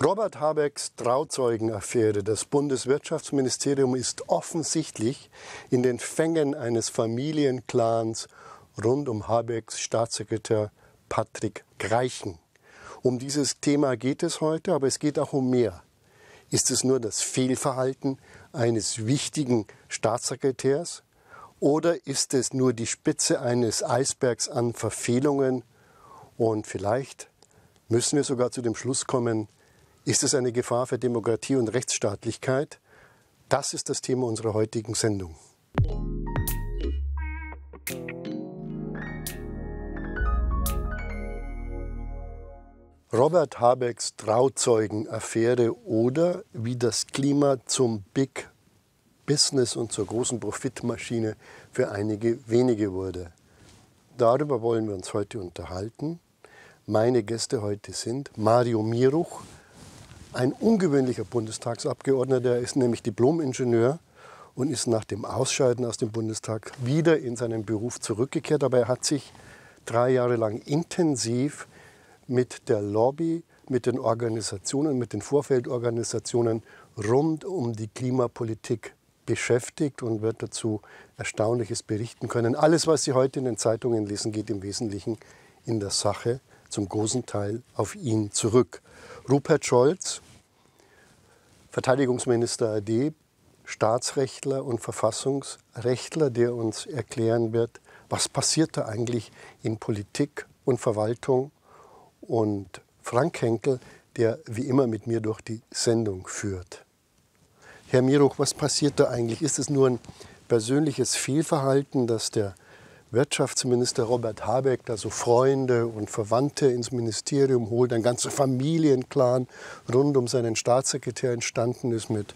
Robert Habecks Trauzeugenaffäre. Das Bundeswirtschaftsministerium ist offensichtlich in den Fängen eines Familienclans rund um Habecks Staatssekretär Patrick Greichen. Um dieses Thema geht es heute, aber es geht auch um mehr. Ist es nur das Fehlverhalten eines wichtigen Staatssekretärs oder ist es nur die Spitze eines Eisbergs an Verfehlungen und vielleicht müssen wir sogar zu dem Schluss kommen, ist es eine Gefahr für Demokratie und Rechtsstaatlichkeit? Das ist das Thema unserer heutigen Sendung. Robert Habecks Trauzeugen-Affäre oder wie das Klima zum Big Business und zur großen Profitmaschine für einige wenige wurde. Darüber wollen wir uns heute unterhalten. Meine Gäste heute sind Mario Miruch, ein ungewöhnlicher Bundestagsabgeordneter. Er ist nämlich Diplomingenieur und ist nach dem Ausscheiden aus dem Bundestag wieder in seinen Beruf zurückgekehrt. Aber er hat sich drei Jahre lang intensiv mit der Lobby, mit den Organisationen, mit den Vorfeldorganisationen rund um die Klimapolitik beschäftigt und wird dazu Erstaunliches berichten können. Alles, was Sie heute in den Zeitungen lesen, geht im Wesentlichen in der Sache zum großen Teil auf ihn zurück. Rupert Scholz, Verteidigungsminister AD, Staatsrechtler und Verfassungsrechtler, der uns erklären wird, was passiert da eigentlich in Politik und Verwaltung. Und Frank Henkel, der wie immer mit mir durch die Sendung führt. Herr Miruch, was passiert da eigentlich? Ist es nur ein persönliches Fehlverhalten, dass der Wirtschaftsminister Robert Habeck da so Freunde und Verwandte ins Ministerium holt, ein ganzer Familienclan rund um seinen Staatssekretär entstanden ist mit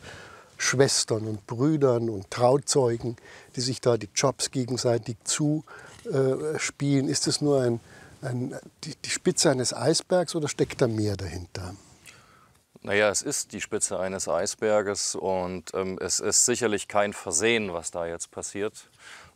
Schwestern und Brüdern und Trauzeugen, die sich da die Jobs gegenseitig zuspielen. Äh, ist es nur ein, ein, die, die Spitze eines Eisbergs oder steckt da mehr dahinter? Naja, es ist die Spitze eines Eisberges und ähm, es ist sicherlich kein Versehen, was da jetzt passiert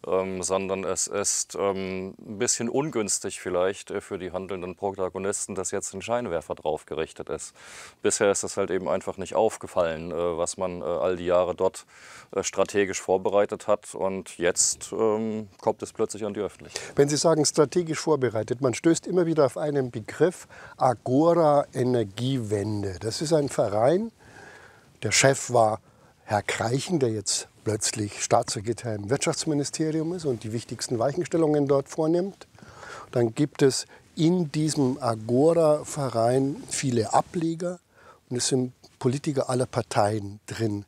ähm, sondern es ist ähm, ein bisschen ungünstig vielleicht äh, für die handelnden Protagonisten, dass jetzt ein Scheinwerfer drauf gerichtet ist. Bisher ist es halt eben einfach nicht aufgefallen, äh, was man äh, all die Jahre dort äh, strategisch vorbereitet hat und jetzt ähm, kommt es plötzlich an die Öffentlichkeit. Wenn Sie sagen strategisch vorbereitet, man stößt immer wieder auf einen Begriff Agora Energiewende. Das ist ein Verein, der Chef war Herr Kreichen, der jetzt plötzlich Staatssekretär im Wirtschaftsministerium ist und die wichtigsten Weichenstellungen dort vornimmt. Dann gibt es in diesem Agora-Verein viele Ableger und es sind Politiker aller Parteien drin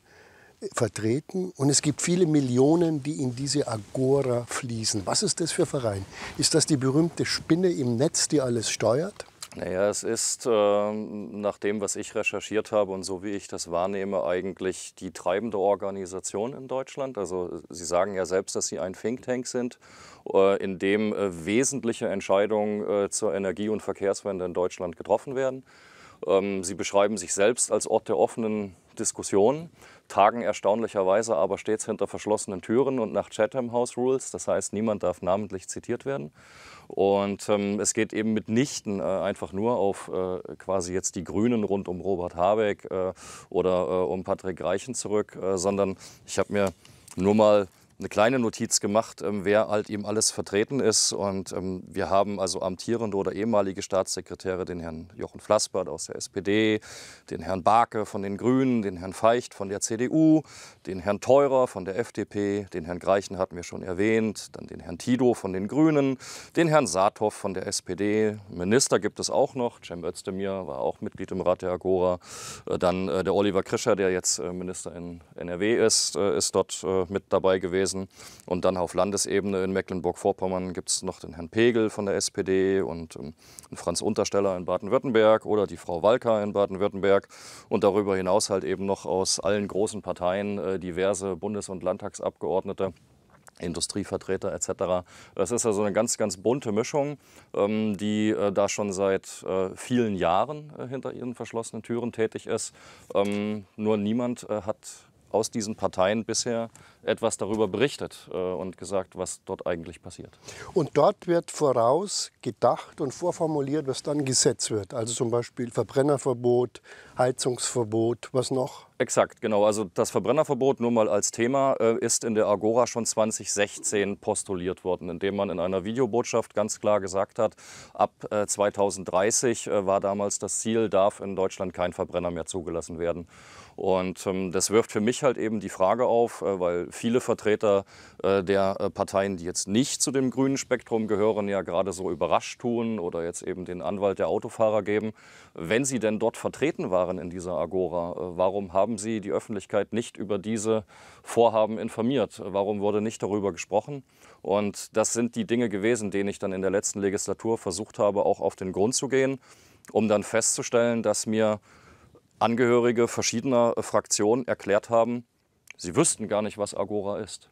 äh, vertreten und es gibt viele Millionen, die in diese Agora fließen. Was ist das für ein Verein? Ist das die berühmte Spinne im Netz, die alles steuert? Naja, es ist äh, nach dem, was ich recherchiert habe und so wie ich das wahrnehme, eigentlich die treibende Organisation in Deutschland. Also Sie sagen ja selbst, dass Sie ein Think Tank sind, äh, in dem äh, wesentliche Entscheidungen äh, zur Energie- und Verkehrswende in Deutschland getroffen werden. Ähm, Sie beschreiben sich selbst als Ort der offenen Diskussion tagen erstaunlicherweise aber stets hinter verschlossenen Türen und nach Chatham House Rules. Das heißt, niemand darf namentlich zitiert werden. Und ähm, es geht eben mitnichten äh, einfach nur auf äh, quasi jetzt die Grünen rund um Robert Habeck äh, oder äh, um Patrick Reichen zurück, äh, sondern ich habe mir nur mal eine kleine Notiz gemacht, ähm, wer halt eben alles vertreten ist. Und ähm, wir haben also amtierende oder ehemalige Staatssekretäre, den Herrn Jochen Flaspert aus der SPD, den Herrn Barke von den Grünen, den Herrn Feicht von der CDU, den Herrn Teurer von der FDP, den Herrn Greichen hatten wir schon erwähnt, dann den Herrn Tido von den Grünen, den Herrn Saathoff von der SPD, Minister gibt es auch noch, Cem Özdemir war auch Mitglied im Rat der Agora, äh, dann äh, der Oliver Krischer, der jetzt äh, Minister in NRW ist, ist dort mit dabei gewesen gewesen. Und dann auf Landesebene in Mecklenburg-Vorpommern gibt es noch den Herrn Pegel von der SPD und ähm, Franz Untersteller in Baden-Württemberg oder die Frau Walker in Baden-Württemberg. Und darüber hinaus halt eben noch aus allen großen Parteien äh, diverse Bundes- und Landtagsabgeordnete. Industrievertreter etc. Das ist also eine ganz, ganz bunte Mischung, ähm, die äh, da schon seit äh, vielen Jahren äh, hinter ihren verschlossenen Türen tätig ist. Ähm, nur niemand hat aus diesen Parteien bisher etwas darüber berichtet äh, und gesagt, was dort eigentlich passiert. Und dort wird vorausgedacht und vorformuliert, was dann Gesetz wird. Also zum Beispiel Verbrennerverbot, Heizungsverbot, was noch? Exakt, genau. Also das Verbrennerverbot, nur mal als Thema, äh, ist in der Agora schon 2016 postuliert worden, indem man in einer Videobotschaft ganz klar gesagt hat, ab 2030 äh, äh, war damals das Ziel, darf in Deutschland kein Verbrenner mehr zugelassen werden. Und ähm, das wirft für mich halt eben die Frage auf, äh, weil viele Vertreter äh, der äh, Parteien, die jetzt nicht zu dem grünen Spektrum gehören, ja gerade so überrascht tun oder jetzt eben den Anwalt der Autofahrer geben. Wenn sie denn dort vertreten waren in dieser Agora, äh, warum haben sie die Öffentlichkeit nicht über diese Vorhaben informiert? Warum wurde nicht darüber gesprochen? Und das sind die Dinge gewesen, denen ich dann in der letzten Legislatur versucht habe, auch auf den Grund zu gehen um dann festzustellen, dass mir Angehörige verschiedener äh, Fraktionen erklärt haben, sie wüssten gar nicht, was Agora ist.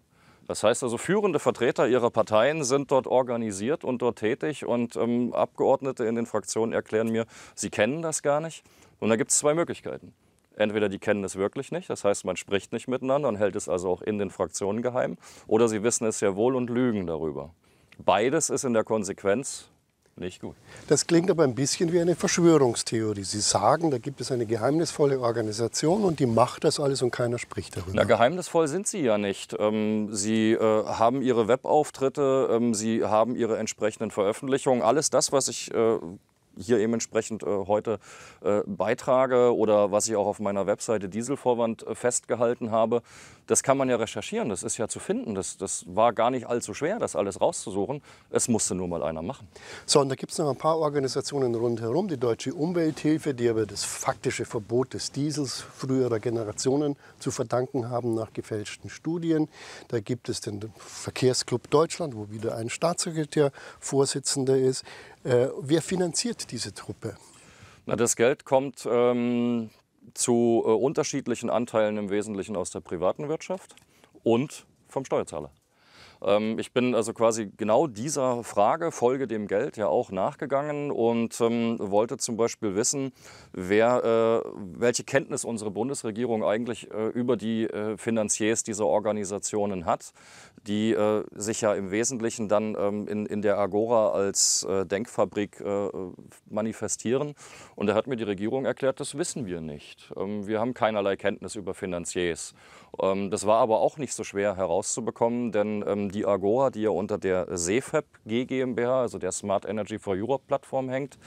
Das heißt also, führende Vertreter ihrer Parteien sind dort organisiert und dort tätig und ähm, Abgeordnete in den Fraktionen erklären mir, sie kennen das gar nicht. Und da gibt es zwei Möglichkeiten. Entweder die kennen es wirklich nicht, das heißt, man spricht nicht miteinander und hält es also auch in den Fraktionen geheim, oder sie wissen es sehr wohl und lügen darüber. Beides ist in der Konsequenz nicht gut. Das klingt aber ein bisschen wie eine Verschwörungstheorie. Sie sagen, da gibt es eine geheimnisvolle Organisation und die macht das alles und keiner spricht darüber. Na, geheimnisvoll sind sie ja nicht. Ähm, sie äh, haben ihre Webauftritte, ähm, sie haben ihre entsprechenden Veröffentlichungen. Alles das, was ich äh, hier eben entsprechend äh, heute äh, beitrage oder was ich auch auf meiner Webseite Dieselvorwand äh, festgehalten habe, das kann man ja recherchieren, das ist ja zu finden. Das, das war gar nicht allzu schwer, das alles rauszusuchen. Es musste nur mal einer machen. So, und da gibt es noch ein paar Organisationen rundherum. Die Deutsche Umwelthilfe, die aber das faktische Verbot des Diesels früherer Generationen zu verdanken haben nach gefälschten Studien. Da gibt es den Verkehrsclub Deutschland, wo wieder ein Staatssekretär Vorsitzender ist. Äh, wer finanziert diese Truppe? Na, das Geld kommt ähm, zu äh, unterschiedlichen Anteilen im Wesentlichen aus der privaten Wirtschaft und vom Steuerzahler. Ähm, ich bin also quasi genau dieser Frage, Folge dem Geld, ja auch nachgegangen und ähm, wollte zum Beispiel wissen, wer, äh, welche Kenntnis unsere Bundesregierung eigentlich äh, über die äh, Finanziers dieser Organisationen hat, die äh, sich ja im Wesentlichen dann ähm, in, in der Agora als äh, Denkfabrik äh, manifestieren. Und da hat mir die Regierung erklärt, das wissen wir nicht. Ähm, wir haben keinerlei Kenntnis über Finanziers. Ähm, das war aber auch nicht so schwer herauszubekommen, denn ähm, ähm, die Agora, die ja unter der CEFEP GmbH, also der Smart Energy for Europe Plattform hängt.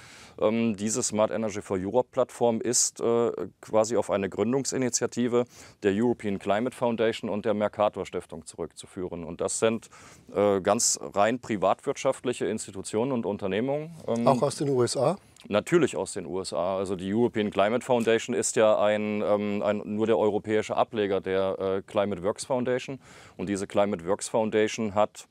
Ähm, diese Smart Energy for Europe Plattform ist äh, quasi auf eine Gründungsinitiative der European Climate Foundation und der Mercator Stiftung zurückzuführen. Und das sind äh, ganz rein privatwirtschaftliche Institutionen und Unternehmungen. Ähm, Auch aus den USA? Natürlich aus den USA. Also die European Climate Foundation ist ja ein, ähm, ein nur der europäische Ableger der äh, Climate Works Foundation. Und diese Climate Works Foundation hat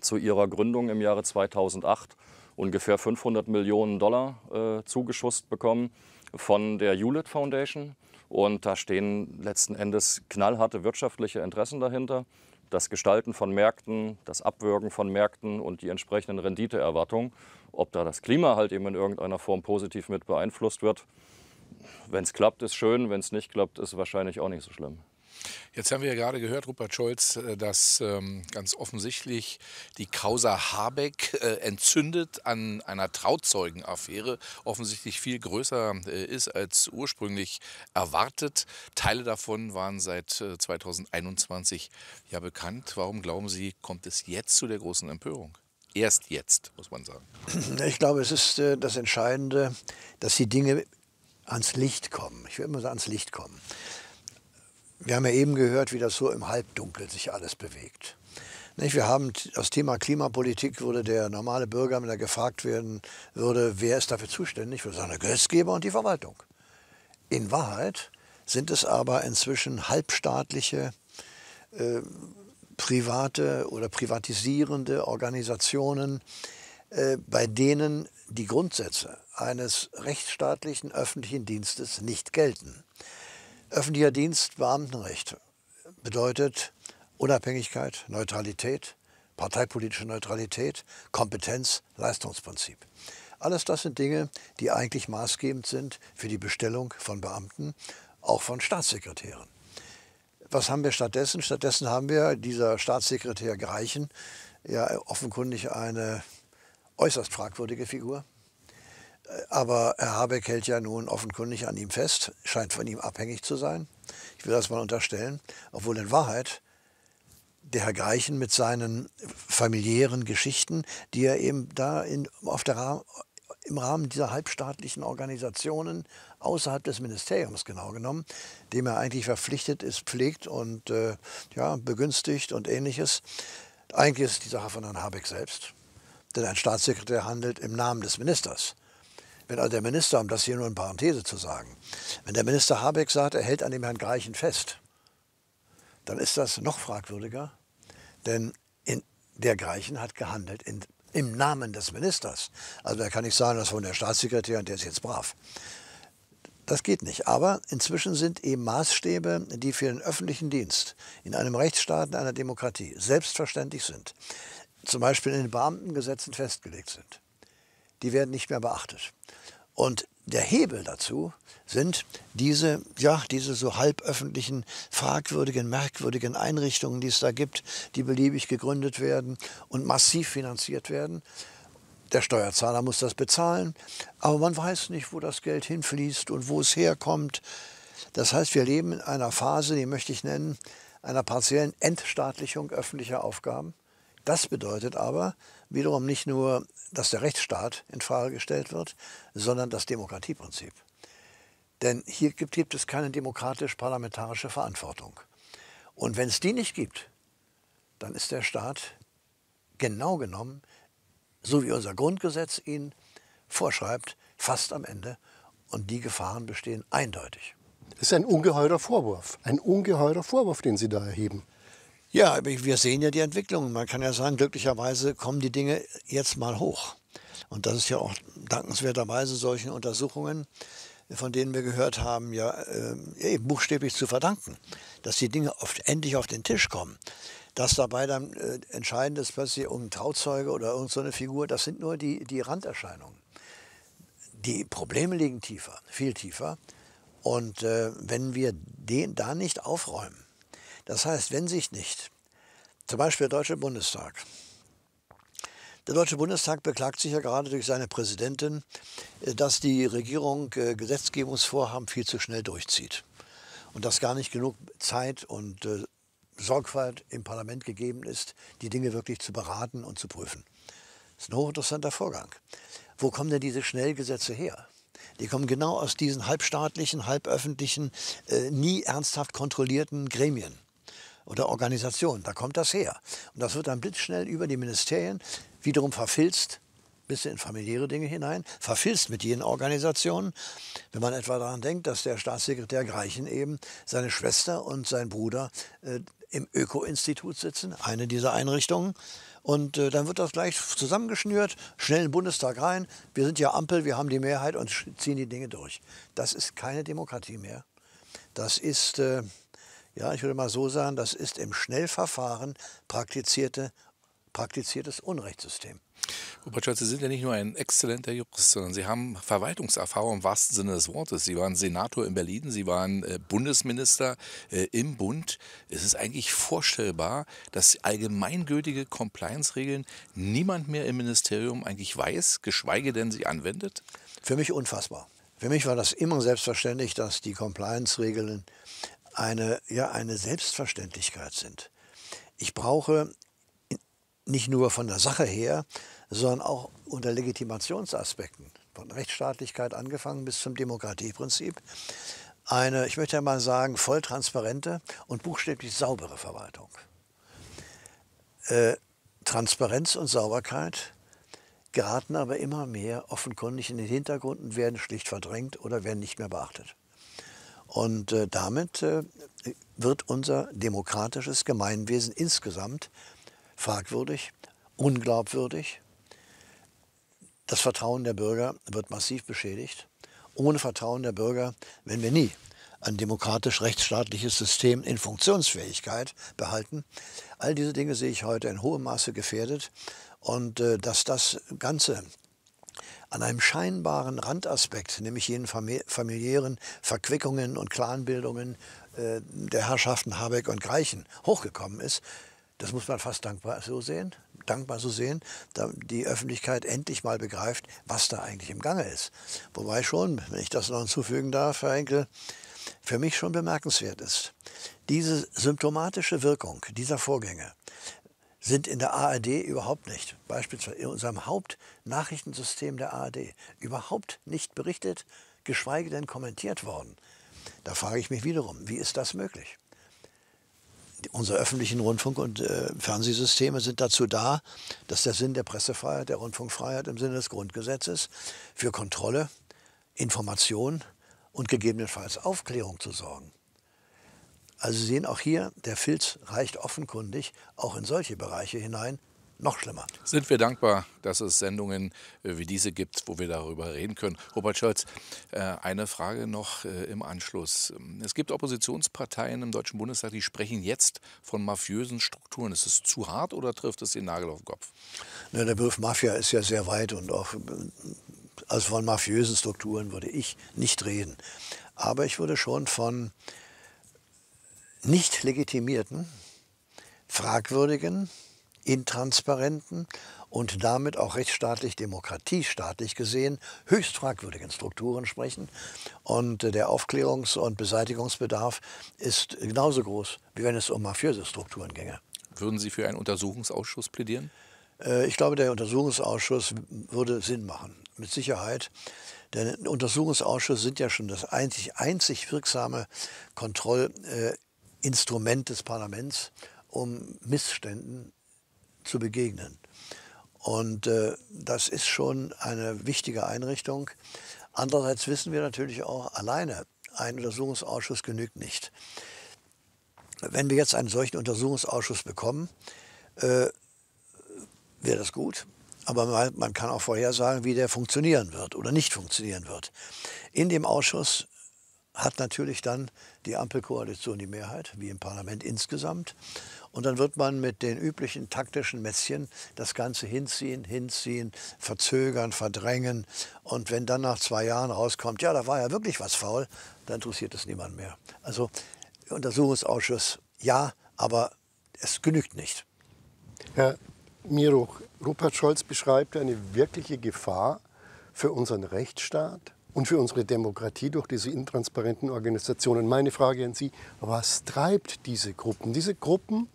zu ihrer Gründung im Jahre 2008 ungefähr 500 Millionen Dollar äh, zugeschusst bekommen von der Hewlett Foundation. Und da stehen letzten Endes knallharte wirtschaftliche Interessen dahinter. Das Gestalten von Märkten, das Abwürgen von Märkten und die entsprechenden Renditeerwartungen. Ob da das Klima halt eben in irgendeiner Form positiv mit beeinflusst wird, wenn es klappt, ist schön, wenn es nicht klappt, ist wahrscheinlich auch nicht so schlimm. Jetzt haben wir ja gerade gehört, Rupert Scholz, äh, dass ähm, ganz offensichtlich die Causa Habeck äh, entzündet an einer Trauzeugenaffäre offensichtlich viel größer äh, ist als ursprünglich erwartet. Teile davon waren seit äh, 2021 ja bekannt. Warum glauben Sie, kommt es jetzt zu der großen Empörung? erst jetzt, muss man sagen. Ich glaube, es ist äh, das Entscheidende, dass die Dinge ans Licht kommen. Ich will immer sagen, ans Licht kommen. Wir haben ja eben gehört, wie das so im Halbdunkel sich alles bewegt. Wir haben das Thema Klimapolitik, würde der normale Bürger, wenn er gefragt werden würde, wer ist dafür zuständig, würde sagen, der Gesetzgeber und die Verwaltung. In Wahrheit sind es aber inzwischen halbstaatliche äh, private oder privatisierende Organisationen, äh, bei denen die Grundsätze eines rechtsstaatlichen öffentlichen Dienstes nicht gelten. Öffentlicher Dienst, Beamtenrecht bedeutet Unabhängigkeit, Neutralität, parteipolitische Neutralität, Kompetenz, Leistungsprinzip. Alles das sind Dinge, die eigentlich maßgebend sind für die Bestellung von Beamten, auch von Staatssekretären. Was haben wir stattdessen? Stattdessen haben wir dieser Staatssekretär Greichen, ja offenkundig eine äußerst fragwürdige Figur. Äh, aber Herr Habeck hält ja nun offenkundig an ihm fest, scheint von ihm abhängig zu sein. Ich will das mal unterstellen, obwohl in Wahrheit der Herr Greichen mit seinen familiären Geschichten, die er eben da in, auf der im Rahmen dieser halbstaatlichen Organisationen außerhalb des Ministeriums genau genommen, dem er eigentlich verpflichtet ist, pflegt und äh, ja, begünstigt und ähnliches. Eigentlich ist die Sache von Herrn Habeck selbst. Denn ein Staatssekretär handelt im Namen des Ministers. Wenn also der Minister, um das hier nur in Parenthese zu sagen, wenn der Minister Habeck sagt, er hält an dem Herrn Greichen fest, dann ist das noch fragwürdiger, denn in, der Greichen hat gehandelt in, im Namen des Ministers. Also da kann ich sagen, das von der Staatssekretär und der ist jetzt brav. Das geht nicht. Aber inzwischen sind eben Maßstäbe, die für den öffentlichen Dienst in einem Rechtsstaat, in einer Demokratie selbstverständlich sind, zum Beispiel in den Beamtengesetzen festgelegt sind, die werden nicht mehr beachtet. Und der Hebel dazu sind diese, ja, diese so halböffentlichen, fragwürdigen, merkwürdigen Einrichtungen, die es da gibt, die beliebig gegründet werden und massiv finanziert werden. Der Steuerzahler muss das bezahlen, aber man weiß nicht, wo das Geld hinfließt und wo es herkommt. Das heißt, wir leben in einer Phase, die möchte ich nennen, einer partiellen Entstaatlichung öffentlicher Aufgaben. Das bedeutet aber wiederum nicht nur, dass der Rechtsstaat in Frage gestellt wird, sondern das Demokratieprinzip. Denn hier gibt, gibt es keine demokratisch-parlamentarische Verantwortung. Und wenn es die nicht gibt, dann ist der Staat genau genommen so wie unser Grundgesetz ihn vorschreibt, fast am Ende. Und die Gefahren bestehen eindeutig. Das ist ein ungeheurer Vorwurf, ein ungeheurer Vorwurf, den Sie da erheben. Ja, wir sehen ja die Entwicklung. Man kann ja sagen, glücklicherweise kommen die Dinge jetzt mal hoch. Und das ist ja auch dankenswerterweise solchen Untersuchungen, von denen wir gehört haben, ja äh, buchstäblich zu verdanken, dass die Dinge oft endlich auf den Tisch kommen dass dabei dann äh, entscheidend ist plötzlich um Trauzeuge oder irgendeine so Figur, das sind nur die, die Randerscheinungen. Die Probleme liegen tiefer, viel tiefer. Und äh, wenn wir den da nicht aufräumen, das heißt, wenn sich nicht, zum Beispiel der Deutsche Bundestag, der Deutsche Bundestag beklagt sich ja gerade durch seine Präsidentin, äh, dass die Regierung äh, Gesetzgebungsvorhaben viel zu schnell durchzieht und dass gar nicht genug Zeit und äh, Sorgfalt im Parlament gegeben ist, die Dinge wirklich zu beraten und zu prüfen. Das ist ein hochinteressanter Vorgang. Wo kommen denn diese Schnellgesetze her? Die kommen genau aus diesen halbstaatlichen, halböffentlichen, äh, nie ernsthaft kontrollierten Gremien oder Organisationen. Da kommt das her. Und das wird dann blitzschnell über die Ministerien wiederum verfilzt bis in familiäre Dinge hinein, verfilzt mit jenen Organisationen. Wenn man etwa daran denkt, dass der Staatssekretär Greichen eben seine Schwester und sein Bruder äh, im Öko-Institut sitzen, eine dieser Einrichtungen. Und äh, dann wird das gleich zusammengeschnürt, schnell in den Bundestag rein. Wir sind ja Ampel, wir haben die Mehrheit und ziehen die Dinge durch. Das ist keine Demokratie mehr. Das ist, äh, ja, ich würde mal so sagen, das ist im Schnellverfahren praktizierte, praktiziertes Unrechtssystem. Robert Sie sind ja nicht nur ein exzellenter Jurist, sondern Sie haben Verwaltungserfahrung im wahrsten Sinne des Wortes. Sie waren Senator in Berlin, Sie waren äh, Bundesminister äh, im Bund. Es ist eigentlich vorstellbar, dass allgemeingültige Compliance-Regeln niemand mehr im Ministerium eigentlich weiß, geschweige denn sie anwendet? Für mich unfassbar. Für mich war das immer selbstverständlich, dass die Compliance-Regeln eine, ja, eine Selbstverständlichkeit sind. Ich brauche nicht nur von der Sache her, sondern auch unter Legitimationsaspekten, von Rechtsstaatlichkeit angefangen bis zum Demokratieprinzip, eine, ich möchte ja mal sagen, voll transparente und buchstäblich saubere Verwaltung. Äh, Transparenz und Sauberkeit geraten aber immer mehr offenkundig in den Hintergrund und werden schlicht verdrängt oder werden nicht mehr beachtet. Und äh, damit äh, wird unser demokratisches Gemeinwesen insgesamt fragwürdig, unglaubwürdig. Das Vertrauen der Bürger wird massiv beschädigt. Ohne Vertrauen der Bürger werden wir nie ein demokratisch-rechtsstaatliches System in Funktionsfähigkeit behalten. All diese Dinge sehe ich heute in hohem Maße gefährdet. Und äh, dass das Ganze an einem scheinbaren Randaspekt, nämlich jenen familiären Verquickungen und Clanbildungen äh, der Herrschaften Habeck und Greichen, hochgekommen ist, das muss man fast dankbar so sehen, dankbar so sehen, da die Öffentlichkeit endlich mal begreift, was da eigentlich im Gange ist. Wobei schon, wenn ich das noch hinzufügen darf, Herr Enkel, für mich schon bemerkenswert ist. Diese symptomatische Wirkung dieser Vorgänge sind in der ARD überhaupt nicht, beispielsweise in unserem Hauptnachrichtensystem der ARD, überhaupt nicht berichtet, geschweige denn kommentiert worden. Da frage ich mich wiederum, wie ist das möglich? unsere öffentlichen Rundfunk- und äh, Fernsehsysteme sind dazu da, dass der Sinn der Pressefreiheit, der Rundfunkfreiheit im Sinne des Grundgesetzes für Kontrolle, Information und gegebenenfalls Aufklärung zu sorgen. Also Sie sehen auch hier, der Filz reicht offenkundig auch in solche Bereiche hinein noch schlimmer. Sind wir dankbar, dass es Sendungen äh, wie diese gibt, wo wir darüber reden können. Robert Scholz, äh, eine Frage noch äh, im Anschluss. Es gibt Oppositionsparteien im Deutschen Bundestag, die sprechen jetzt von mafiösen Strukturen. Ist es zu hart oder trifft es den Nagel auf den Kopf? Na, der Begriff Mafia ist ja sehr weit und auch also von mafiösen Strukturen würde ich nicht reden. Aber ich würde schon von nicht legitimierten, fragwürdigen, intransparenten und damit auch rechtsstaatlich, demokratiestaatlich gesehen höchst fragwürdigen Strukturen sprechen. Und äh, der Aufklärungs- und Beseitigungsbedarf ist genauso groß, wie wenn es um mafiöse Strukturen ginge. Würden Sie für einen Untersuchungsausschuss plädieren? Äh, ich glaube, der Untersuchungsausschuss würde Sinn machen, mit Sicherheit. Denn Untersuchungsausschüsse sind ja schon das einzig, einzig wirksame Kontrollinstrument äh, des Parlaments, um Missständen zu begegnen. Und äh, das ist schon eine wichtige Einrichtung. Andererseits wissen wir natürlich auch alleine, ein Untersuchungsausschuss genügt nicht. Wenn wir jetzt einen solchen Untersuchungsausschuss bekommen, äh, wäre das gut. Aber man, man kann auch vorhersagen, wie der funktionieren wird oder nicht funktionieren wird. In dem Ausschuss hat natürlich dann die Ampelkoalition die Mehrheit, wie im Parlament insgesamt. Und dann wird man mit den üblichen taktischen Mätzchen das Ganze hinziehen, hinziehen, verzögern, verdrängen. Und wenn dann nach zwei Jahren rauskommt, ja, da war ja wirklich was faul, dann interessiert es niemand mehr. Also Untersuchungsausschuss ja, aber es genügt nicht. Herr Miruch, Rupert Scholz beschreibt eine wirkliche Gefahr für unseren Rechtsstaat und für unsere Demokratie durch diese intransparenten Organisationen. Meine Frage an Sie, was treibt diese Gruppen? Diese Gruppen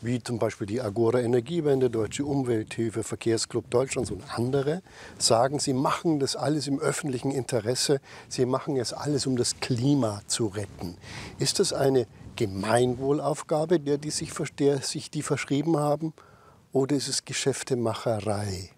wie zum Beispiel die Agora Energiewende, Deutsche Umwelthilfe, Verkehrsclub Deutschlands und andere, sagen, sie machen das alles im öffentlichen Interesse, sie machen es alles, um das Klima zu retten. Ist das eine Gemeinwohlaufgabe, der die sich, der sich die verschrieben haben, oder ist es Geschäftemacherei?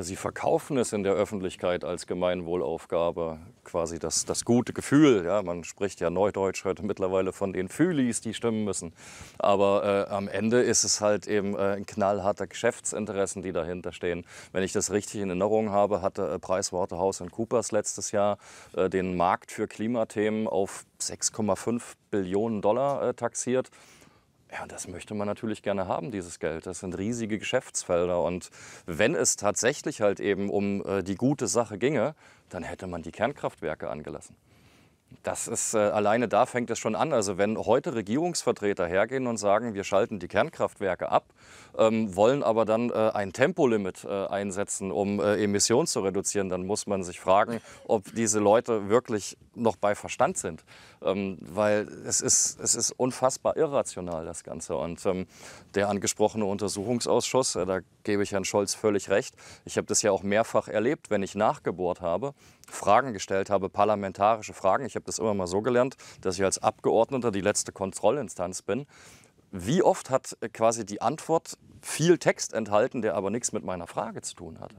Sie verkaufen es in der Öffentlichkeit als Gemeinwohlaufgabe, quasi das, das gute Gefühl. Ja, man spricht ja Neudeutsch heute mittlerweile von den Fühlis, die stimmen müssen. Aber äh, am Ende ist es halt eben äh, ein knallharter Geschäftsinteressen, die dahinter stehen. Wenn ich das richtig in Erinnerung habe, hatte äh, Price Waterhouse Coopers letztes Jahr äh, den Markt für Klimathemen auf 6,5 Billionen Dollar äh, taxiert. Ja, das möchte man natürlich gerne haben, dieses Geld. Das sind riesige Geschäftsfelder. Und wenn es tatsächlich halt eben um äh, die gute Sache ginge, dann hätte man die Kernkraftwerke angelassen. Das ist äh, alleine da fängt es schon an. Also wenn heute Regierungsvertreter hergehen und sagen, wir schalten die Kernkraftwerke ab, ähm, wollen aber dann äh, ein Tempolimit äh, einsetzen, um äh, Emissionen zu reduzieren, dann muss man sich fragen, ob diese Leute wirklich noch bei Verstand sind. Ähm, weil es ist, es ist unfassbar irrational, das Ganze. Und ähm, der angesprochene Untersuchungsausschuss, äh, da gebe ich Herrn Scholz völlig recht, ich habe das ja auch mehrfach erlebt, wenn ich nachgebohrt habe Fragen gestellt habe, parlamentarische Fragen. Ich habe das immer mal so gelernt, dass ich als Abgeordneter die letzte Kontrollinstanz bin. Wie oft hat äh, quasi die Antwort viel Text enthalten, der aber nichts mit meiner Frage zu tun hatte?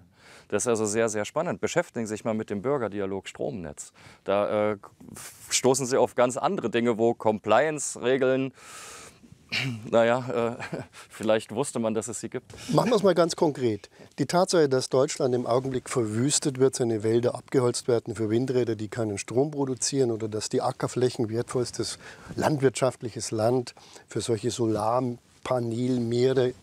Das ist also sehr, sehr spannend. Beschäftigen Sie sich mal mit dem Bürgerdialog Stromnetz. Da äh, stoßen Sie auf ganz andere Dinge, wo Compliance-Regeln naja, äh, vielleicht wusste man, dass es sie gibt. Machen wir es mal ganz konkret. Die Tatsache, dass Deutschland im Augenblick verwüstet wird, seine Wälder abgeholzt werden für Windräder, die keinen Strom produzieren oder dass die Ackerflächen wertvollstes landwirtschaftliches Land für solche Solarpanelmeere äh,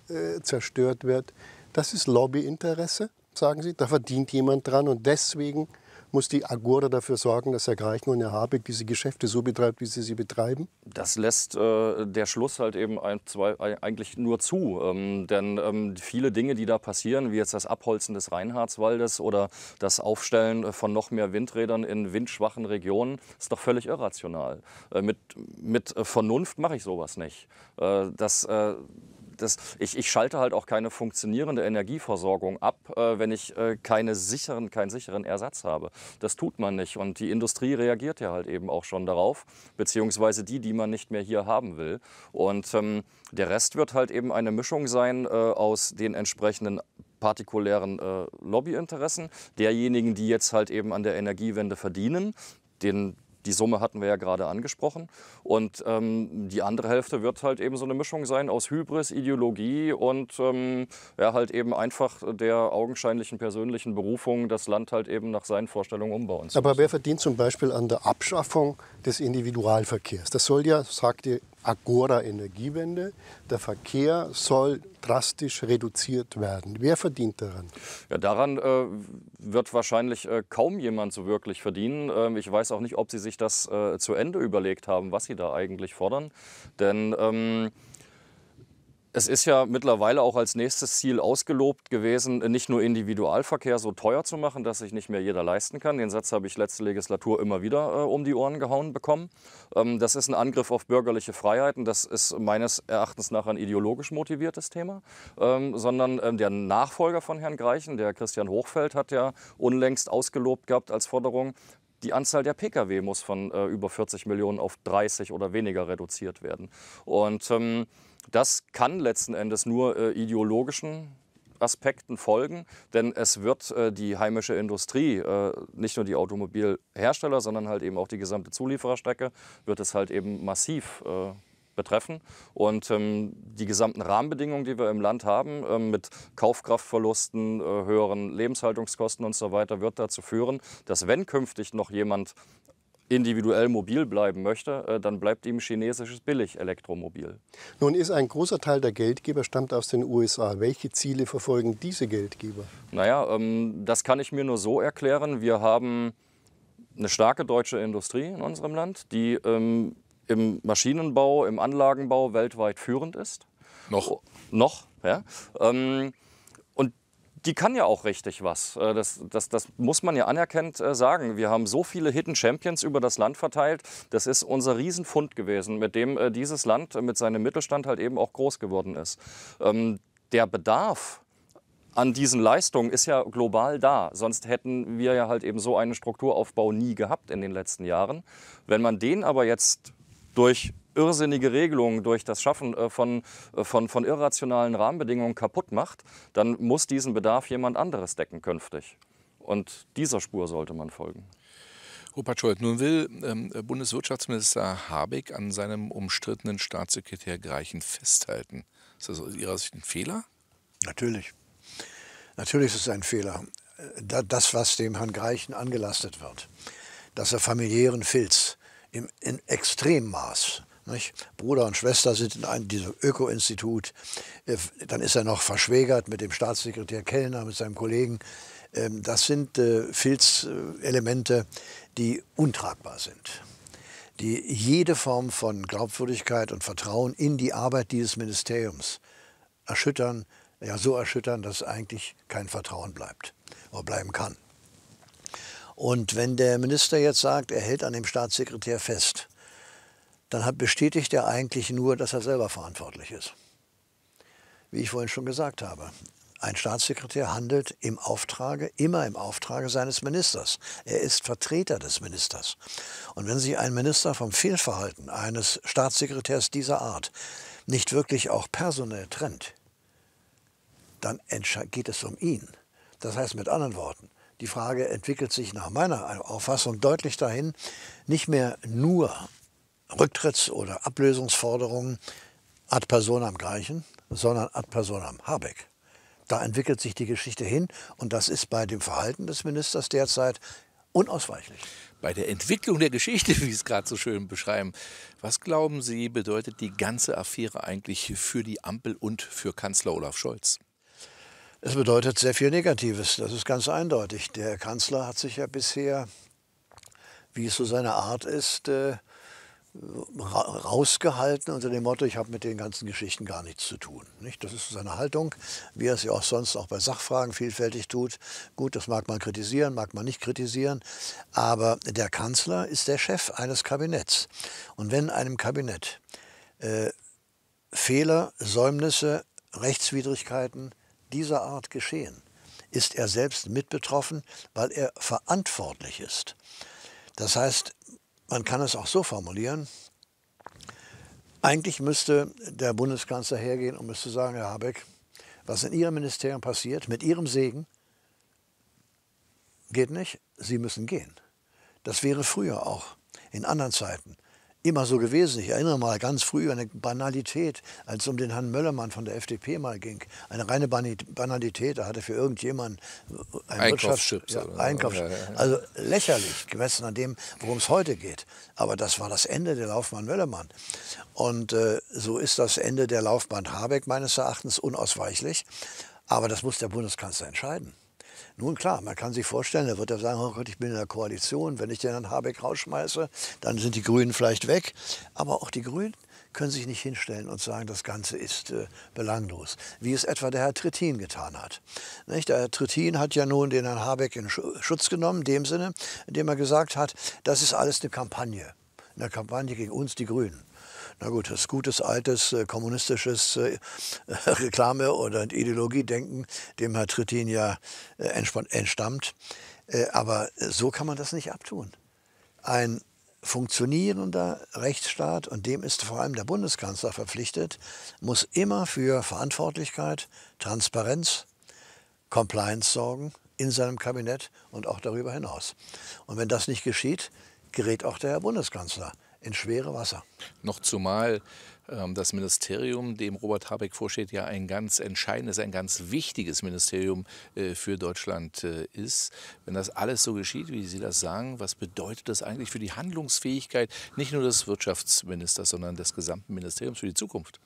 zerstört wird, das ist Lobbyinteresse, sagen Sie. Da verdient jemand dran und deswegen muss die Agora dafür sorgen, dass Herr Greichner und Herr Habeck diese Geschäfte so betreibt, wie sie sie betreiben? Das lässt äh, der Schluss halt eben ein, zwei, eigentlich nur zu. Ähm, denn ähm, viele Dinge, die da passieren, wie jetzt das Abholzen des Reinhardswaldes oder das Aufstellen äh, von noch mehr Windrädern in windschwachen Regionen, ist doch völlig irrational. Äh, mit, mit äh, Vernunft mache ich sowas nicht. Äh, das äh, das, ich, ich, schalte halt auch keine funktionierende Energieversorgung ab, äh, wenn ich äh, keine sicheren, keinen sicheren Ersatz habe. Das tut man nicht. Und die Industrie reagiert ja halt eben auch schon darauf, beziehungsweise die, die man nicht mehr hier haben will. Und ähm, der Rest wird halt eben eine Mischung sein äh, aus den entsprechenden partikulären äh, Lobbyinteressen derjenigen, die jetzt halt eben an der Energiewende verdienen, den die Summe hatten wir ja gerade angesprochen. Und ähm, die andere Hälfte wird halt eben so eine Mischung sein aus Hybris, Ideologie und ähm, ja, halt eben einfach der augenscheinlichen persönlichen Berufung, das Land halt eben nach seinen Vorstellungen umbauen zu Aber wer verdient zum Beispiel an der Abschaffung des Individualverkehrs? Das soll ja, sagt ihr Agora-Energiewende. Der Verkehr soll drastisch reduziert werden. Wer verdient daran? Ja, daran äh, wird wahrscheinlich äh, kaum jemand so wirklich verdienen. Ähm, ich weiß auch nicht, ob Sie sich das äh, zu Ende überlegt haben, was Sie da eigentlich fordern. Denn ähm, es ist ja mittlerweile auch als nächstes Ziel ausgelobt gewesen, nicht nur Individualverkehr so teuer zu machen, dass sich nicht mehr jeder leisten kann. Den Satz habe ich letzte Legislatur immer wieder äh, um die Ohren gehauen bekommen. Ähm, das ist ein Angriff auf bürgerliche Freiheiten. Das ist meines Erachtens nach ein ideologisch motiviertes Thema. Ähm, sondern ähm, der Nachfolger von Herrn Greichen, der Christian Hochfeld, hat ja unlängst ausgelobt gehabt als Forderung, die Anzahl der Pkw muss von äh, über 40 Millionen auf 30 oder weniger reduziert werden. Und ähm, das kann letzten Endes nur äh, ideologischen Aspekten folgen, denn es wird äh, die heimische Industrie, äh, nicht nur die Automobilhersteller, sondern halt eben auch die gesamte Zuliefererstrecke, wird es halt eben massiv äh, betreffen. Und ähm, die gesamten Rahmenbedingungen, die wir im Land haben, äh, mit Kaufkraftverlusten, äh, höheren Lebenshaltungskosten und so weiter, wird dazu führen, dass wenn künftig noch jemand individuell mobil bleiben möchte, äh, dann bleibt ihm chinesisches Billig-Elektromobil. Nun ist ein großer Teil der Geldgeber stammt aus den USA. Welche Ziele verfolgen diese Geldgeber? Naja, ähm, das kann ich mir nur so erklären. Wir haben eine starke deutsche Industrie in unserem Land, die ähm, im Maschinenbau, im Anlagenbau weltweit führend ist. Noch. Oh, noch, ja. Ähm, die kann ja auch richtig was. Äh, das, das, das muss man ja anerkennt äh, sagen. Wir haben so viele Hidden Champions über das Land verteilt. Das ist unser Riesenfund gewesen, mit dem äh, dieses Land mit seinem Mittelstand halt eben auch groß geworden ist. Ähm, der Bedarf an diesen Leistungen ist ja global da. Sonst hätten wir ja halt eben so einen Strukturaufbau nie gehabt in den letzten Jahren. Wenn man den aber jetzt durch irrsinnige Regelungen durch das Schaffen äh, von, äh, von, von irrationalen Rahmenbedingungen kaputt macht, dann muss diesen Bedarf jemand anderes decken künftig. Und dieser Spur sollte man folgen. Rupert Scholz, nun will ähm, Bundeswirtschaftsminister Habeck an seinem umstrittenen Staatssekretär Greichen festhalten. Ist das aus Ihrer Sicht ein Fehler? Natürlich. Natürlich ist es ein Fehler. Äh, das, was dem Herrn Greichen angelastet wird, dass er familiären Filz im, in Extremmaß nicht? Bruder und Schwester sind in einem, diesem Öko-Institut. Äh, dann ist er noch verschwägert mit dem Staatssekretär Kellner, mit seinem Kollegen. Ähm, das sind äh, Filzelemente, die untragbar sind die jede Form von Glaubwürdigkeit und Vertrauen in die Arbeit dieses Ministeriums erschüttern, ja so erschüttern, dass eigentlich kein Vertrauen bleibt oder bleiben kann. Und wenn der Minister jetzt sagt, er hält an dem Staatssekretär fest, dann bestätigt er eigentlich nur, dass er selber verantwortlich ist. Wie ich vorhin schon gesagt habe, ein Staatssekretär handelt im Auftrage, immer im Auftrage seines Ministers. Er ist Vertreter des Ministers. Und wenn sich ein Minister vom Fehlverhalten eines Staatssekretärs dieser Art nicht wirklich auch personell trennt, dann geht es um ihn. Das heißt mit anderen Worten, die Frage entwickelt sich nach meiner Auffassung deutlich dahin, nicht mehr nur Rücktritts- oder Ablösungsforderungen ad personam gleichen, sondern ad personam Habeck. Da entwickelt sich die Geschichte hin und das ist bei dem Verhalten des Ministers derzeit unausweichlich. Bei der Entwicklung der Geschichte, wie Sie es gerade so schön beschreiben, was glauben Sie, bedeutet die ganze Affäre eigentlich für die Ampel und für Kanzler Olaf Scholz? Es bedeutet sehr viel Negatives, das ist ganz eindeutig. Der Kanzler hat sich ja bisher, wie es so seine Art ist, äh, rausgehalten unter dem Motto, ich habe mit den ganzen Geschichten gar nichts zu tun. Nicht? Das ist seine Haltung, wie er es ja auch sonst auch bei Sachfragen vielfältig tut. Gut, das mag man kritisieren, mag man nicht kritisieren, aber der Kanzler ist der Chef eines Kabinetts. Und wenn einem Kabinett äh, Fehler, Säumnisse, Rechtswidrigkeiten dieser Art geschehen, ist er selbst mit betroffen, weil er verantwortlich ist. Das heißt, man kann es auch so formulieren. Eigentlich müsste der Bundeskanzler hergehen und müsste sagen, Herr Habeck, was in Ihrem Ministerium passiert, mit Ihrem Segen, geht nicht, Sie müssen gehen. Das wäre früher auch in anderen Zeiten immer so gewesen. Ich erinnere mal ganz früh an eine Banalität, als es um den Herrn Möllermann von der FDP mal ging. Eine reine Banalität, da hatte für irgendjemanden äh, ein Einkaufschips. Ja, Einkaufs also lächerlich gemessen an dem, worum es heute geht. Aber das war das Ende der Laufbahn Möllermann. Und äh, so ist das Ende der Laufbahn Habeck meines Erachtens unausweichlich. Aber das muss der Bundeskanzler entscheiden. Nun klar, man kann sich vorstellen, da wird er sagen, oh Gott, ich bin in der Koalition, wenn ich den Herrn Habeck rausschmeiße, dann sind die Grünen vielleicht weg. Aber auch die Grünen können sich nicht hinstellen und sagen, das Ganze ist äh, belanglos. Wie es etwa der Herr Trittin getan hat. Nicht? Der Herr Trittin hat ja nun den Herrn Habeck in Schutz genommen, in dem Sinne, indem er gesagt hat, das ist alles eine Kampagne. Eine Kampagne gegen uns, die Grünen. Na gut, das ist gutes, altes, äh, kommunistisches äh, Reklame oder Ideologiedenken, dem Herr Trittin ja äh, entstammt. Aber so kann man das nicht abtun. Ein funktionierender Rechtsstaat, und dem ist vor allem der Bundeskanzler verpflichtet, muss immer für Verantwortlichkeit, Transparenz, Compliance sorgen in seinem Kabinett und auch darüber hinaus. Und wenn das nicht geschieht, gerät auch der Herr Bundeskanzler in schwere Wasser. Noch zumal ähm, das Ministerium, dem Robert Habeck vorsteht, ja ein ganz entscheidendes, ein ganz wichtiges Ministerium äh, für Deutschland äh, ist. Wenn das alles so geschieht, wie Sie das sagen, was bedeutet das eigentlich für die Handlungsfähigkeit nicht nur des Wirtschaftsministers, sondern des gesamten Ministeriums für die Zukunft?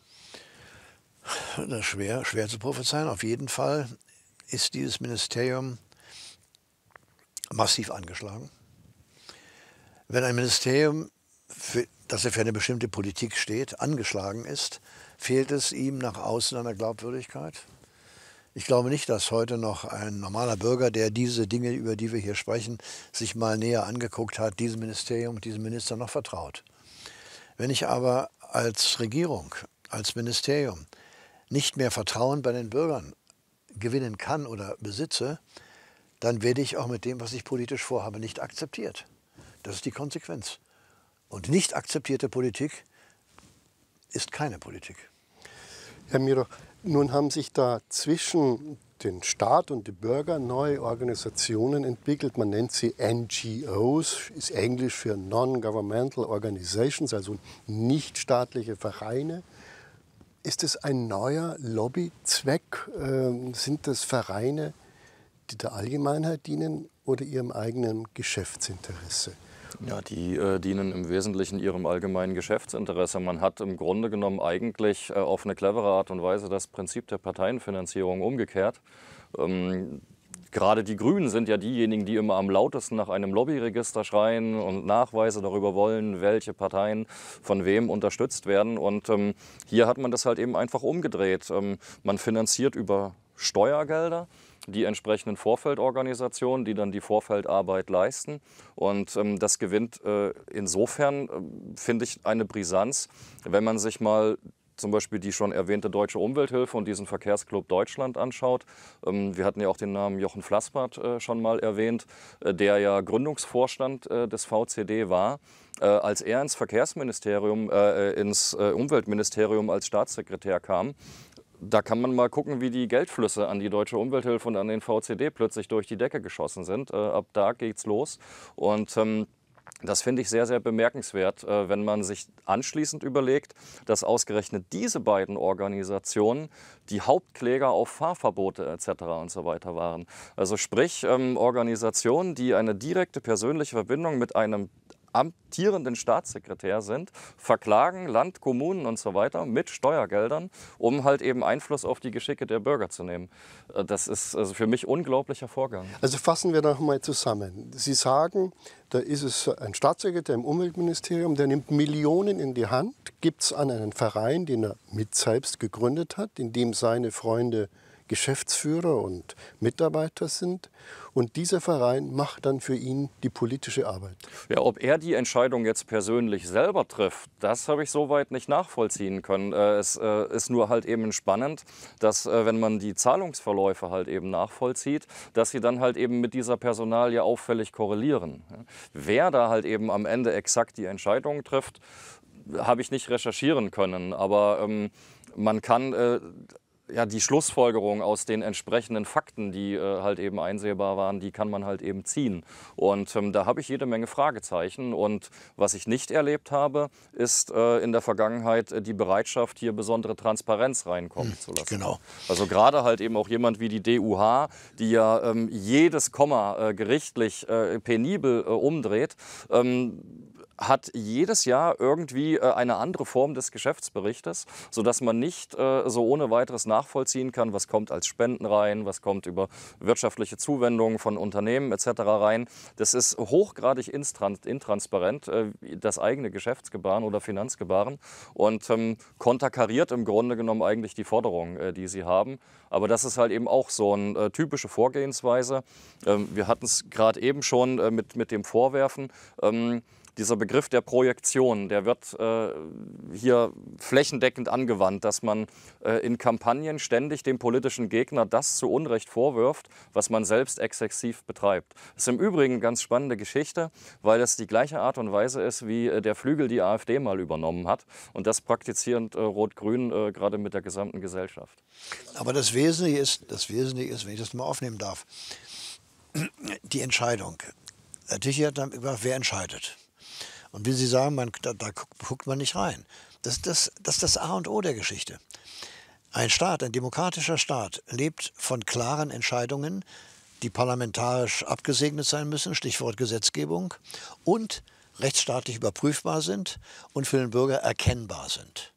Das ist schwer, schwer zu prophezeien. Auf jeden Fall ist dieses Ministerium massiv angeschlagen. Wenn ein Ministerium für, dass er für eine bestimmte Politik steht, angeschlagen ist, fehlt es ihm nach außen an der Glaubwürdigkeit? Ich glaube nicht, dass heute noch ein normaler Bürger, der diese Dinge, über die wir hier sprechen, sich mal näher angeguckt hat, diesem Ministerium, diesem Minister noch vertraut. Wenn ich aber als Regierung, als Ministerium nicht mehr Vertrauen bei den Bürgern gewinnen kann oder besitze, dann werde ich auch mit dem, was ich politisch vorhabe, nicht akzeptiert. Das ist die Konsequenz. Und nicht akzeptierte Politik ist keine Politik. Herr Miro, nun haben sich da zwischen den Staat und die Bürger neue Organisationen entwickelt. Man nennt sie NGOs, ist Englisch für Non-Governmental Organizations, also nichtstaatliche Vereine. Ist es ein neuer Lobbyzweck? Ähm, sind das Vereine, die der Allgemeinheit dienen oder ihrem eigenen Geschäftsinteresse? Ja, die äh, dienen im Wesentlichen ihrem allgemeinen Geschäftsinteresse. Man hat im Grunde genommen eigentlich äh, auf eine clevere Art und Weise das Prinzip der Parteienfinanzierung umgekehrt. Ähm, gerade die Grünen sind ja diejenigen, die immer am lautesten nach einem Lobbyregister schreien und Nachweise darüber wollen, welche Parteien von wem unterstützt werden. Und ähm, hier hat man das halt eben einfach umgedreht. Ähm, man finanziert über Steuergelder die entsprechenden Vorfeldorganisationen, die dann die Vorfeldarbeit leisten. Und ähm, das gewinnt äh, insofern, äh, finde ich, eine Brisanz, wenn man sich mal zum Beispiel die schon erwähnte Deutsche Umwelthilfe und diesen Verkehrsclub Deutschland anschaut. Ähm, wir hatten ja auch den Namen Jochen Flassbart äh, schon mal erwähnt, äh, der ja Gründungsvorstand äh, des VCD war. als er ins Verkehrsministerium, ins Umweltministerium als Staatssekretär kam, da kann man mal gucken, wie die Geldflüsse an die Deutsche Umwelthilfe und an den VCD plötzlich durch die Decke geschossen sind. Äh, ab da geht's los. Und ähm, das finde ich sehr, sehr bemerkenswert, äh, wenn man sich anschließend überlegt, dass ausgerechnet diese beiden Organisationen die Hauptkläger auf Fahrverbote etc. und so weiter waren. Also sprich ähm, Organisationen, die eine direkte persönliche Verbindung mit einem amtierenden Staatssekretär sind, verklagen Land, Kommunen und so weiter mit Steuergeldern, um halt eben Einfluss auf die Geschicke der Bürger zu nehmen. Äh, das ist also für mich unglaublicher Vorgang. Also fassen wir noch mal zusammen. Sie sagen, da ist es ein Staatssekretär im Umweltministerium, der nimmt Millionen in die Hand, gibt es an einen Verein, den er mit selbst gegründet hat, in dem seine Freunde Geschäftsführer und Mitarbeiter sind. Und dieser Verein macht dann für ihn die politische Arbeit. Ja, ob er die Entscheidung jetzt persönlich selber trifft, das habe ich soweit nicht nachvollziehen können. Äh, es äh, ist nur halt eben spannend, dass äh, wenn man die Zahlungsverläufe halt eben nachvollzieht, dass sie dann halt eben mit dieser Personal ja auffällig korrelieren. Wer da halt eben am Ende exakt die Entscheidung trifft, habe ich nicht recherchieren können. Aber ähm, man kann äh, ja, die Schlussfolgerung aus den entsprechenden Fakten, die äh, halt eben einsehbar waren, die kann man halt eben ziehen. Und ähm, da habe ich jede Menge Fragezeichen. Und was ich nicht erlebt habe, ist äh, in der Vergangenheit äh, die Bereitschaft, hier besondere Transparenz reinkommen hm, zu lassen. Genau. Also gerade halt eben auch jemand wie die DUH, die ja ähm, jedes Komma äh, gerichtlich äh, penibel äh, umdreht. Ähm, hat jedes Jahr irgendwie äh, eine andere Form des Geschäftsberichtes, sodass man nicht äh, so ohne weiteres nachvollziehen kann, was kommt als Spenden rein, was kommt über wirtschaftliche Zuwendungen von Unternehmen etc. rein. Das ist hochgradig intransparent, äh, das eigene Geschäftsgebaren oder Finanzgebaren und ähm, konterkariert im Grunde genommen eigentlich die Forderungen, die sie haben. Aber das ist halt eben auch so eine typische Vorgehensweise. Ähm, wir hatten es gerade eben schon mit, mit dem Vorwerfen. Ähm, dieser Begriff der Projektion, der wird äh, hier flächendeckend angewandt, dass man äh, in Kampagnen ständig dem politischen Gegner das zu Unrecht vorwirft, was man selbst exzessiv betreibt. Das ist im Übrigen eine ganz spannende Geschichte, weil das die gleiche Art und Weise ist, wie äh, der Flügel die AfD mal übernommen hat. Und das praktizierend äh, Rot-Grün äh, gerade mit der gesamten Gesellschaft. Aber das Wesentliche ist, das Wesentliche ist, wenn ich das mal aufnehmen darf, die Entscheidung. Natürlich hat dann über, wer entscheidet. Und wie Sie sagen, man, da, da guckt man nicht rein. Das, das, das ist das A und O der Geschichte. Ein Staat, ein demokratischer Staat, lebt von klaren Entscheidungen, die parlamentarisch abgesegnet sein müssen, Stichwort Gesetzgebung, und rechtsstaatlich überprüfbar sind und für den Bürger erkennbar sind.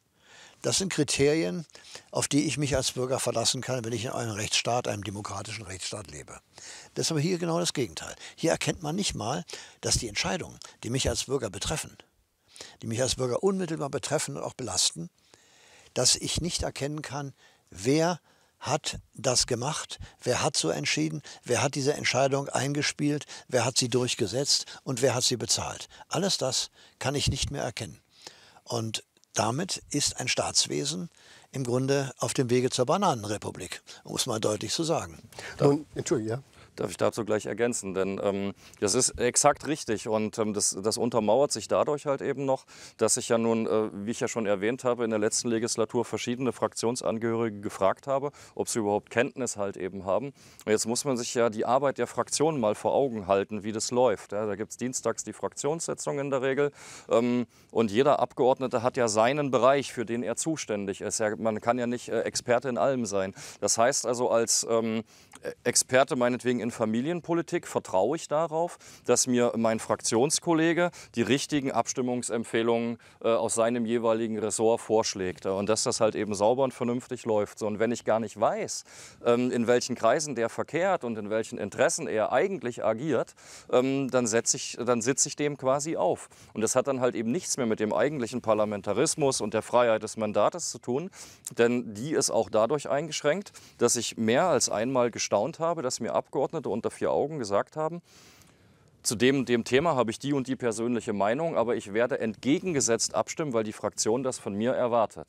Das sind Kriterien, auf die ich mich als Bürger verlassen kann, wenn ich in einem Rechtsstaat, einem demokratischen Rechtsstaat lebe. Das ist aber hier genau das Gegenteil. Hier erkennt man nicht mal, dass die Entscheidungen, die mich als Bürger betreffen, die mich als Bürger unmittelbar betreffen und auch belasten, dass ich nicht erkennen kann, wer hat das gemacht, wer hat so entschieden, wer hat diese Entscheidung eingespielt, wer hat sie durchgesetzt und wer hat sie bezahlt. Alles das kann ich nicht mehr erkennen. Und damit ist ein Staatswesen im Grunde auf dem Wege zur Bananenrepublik, um es mal deutlich zu sagen. Nun, Entschuldigung, ja darf ich dazu gleich ergänzen, denn ähm, das ist exakt richtig und ähm, das, das, untermauert sich dadurch halt eben noch, dass ich ja nun, äh, wie ich ja schon erwähnt habe, in der letzten Legislatur verschiedene Fraktionsangehörige gefragt habe, ob sie überhaupt Kenntnis halt eben haben. Und jetzt muss man sich ja die Arbeit der Fraktionen mal vor Augen halten, wie das läuft. Ja, da gibt es dienstags die Fraktionssitzung in der Regel ähm, und jeder Abgeordnete hat ja seinen Bereich, für den er zuständig ist. Ja, man kann ja nicht äh, Experte in allem sein. Das heißt also als ähm, Experte meinetwegen in Familienpolitik vertraue ich darauf, dass mir mein Fraktionskollege die richtigen Abstimmungsempfehlungen äh, aus seinem jeweiligen Ressort vorschlägt äh, und dass das halt eben sauber und vernünftig läuft. So, und wenn ich gar nicht weiß, ähm, in welchen Kreisen der verkehrt und in welchen Interessen er eigentlich agiert, ähm, dann, dann sitze ich dem quasi auf. Und das hat dann halt eben nichts mehr mit dem eigentlichen Parlamentarismus und der Freiheit des Mandates zu tun, denn die ist auch dadurch eingeschränkt, dass ich mehr als einmal gestaunt habe, dass mir Abgeordnete Abgeordnete unter vier Augen gesagt haben, zu dem, dem Thema habe ich die und die persönliche Meinung, aber ich werde entgegengesetzt abstimmen, weil die Fraktion das von mir erwartet.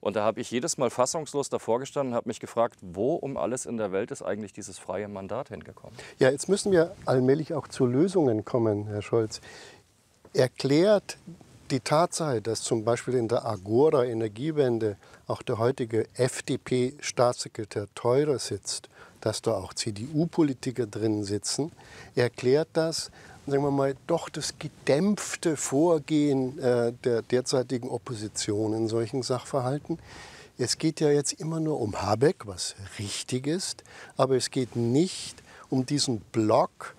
Und da habe ich jedes Mal fassungslos davor gestanden und habe mich gefragt, wo um alles in der Welt ist eigentlich dieses freie Mandat hingekommen? Ja, jetzt müssen wir allmählich auch zu Lösungen kommen, Herr Scholz. Erklärt die Tatsache, dass zum Beispiel in der Agora Energiewende auch der heutige FDP-Staatssekretär Teurer sitzt dass da auch CDU-Politiker drin sitzen, erklärt das, sagen wir mal, doch das gedämpfte Vorgehen äh, der derzeitigen Opposition in solchen Sachverhalten. Es geht ja jetzt immer nur um Habeck, was richtig ist, aber es geht nicht um diesen Block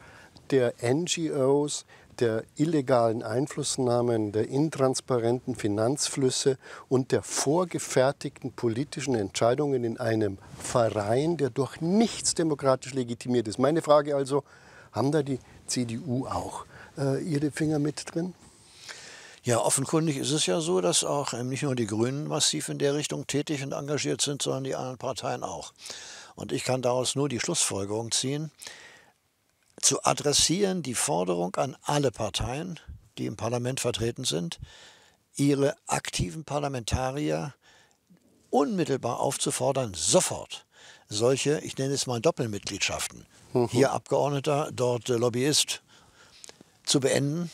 der NGOs, der illegalen Einflussnahmen, der intransparenten Finanzflüsse und der vorgefertigten politischen Entscheidungen in einem Verein, der durch nichts demokratisch legitimiert ist. Meine Frage also, haben da die CDU auch äh, ihre Finger mit drin? Ja, offenkundig ist es ja so, dass auch ähm, nicht nur die Grünen massiv in der Richtung tätig und engagiert sind, sondern die anderen Parteien auch. Und ich kann daraus nur die Schlussfolgerung ziehen, zu adressieren, die Forderung an alle Parteien, die im Parlament vertreten sind, ihre aktiven Parlamentarier unmittelbar aufzufordern, sofort solche, ich nenne es mal Doppelmitgliedschaften, mhm. hier Abgeordneter, dort äh, Lobbyist, zu beenden